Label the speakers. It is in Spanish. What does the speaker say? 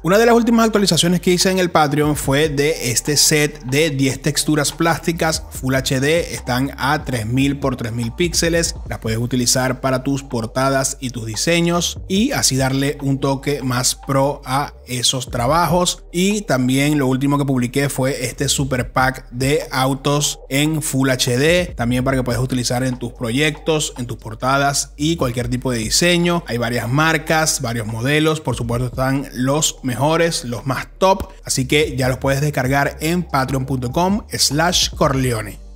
Speaker 1: Una de las últimas actualizaciones que hice en el Patreon fue de este set de 10 texturas plásticas Full HD, están a 3000 x 3000 píxeles, las puedes utilizar para tus portadas y tus diseños y así darle un toque más pro a esos trabajos. Y también lo último que publiqué fue este super pack de autos en Full HD, también para que puedas utilizar en tus proyectos, en tus portadas y cualquier tipo de diseño. Hay varias marcas, varios modelos, por supuesto están los mejores, los más top, así que ya los puedes descargar en patreon.com slash Corleone.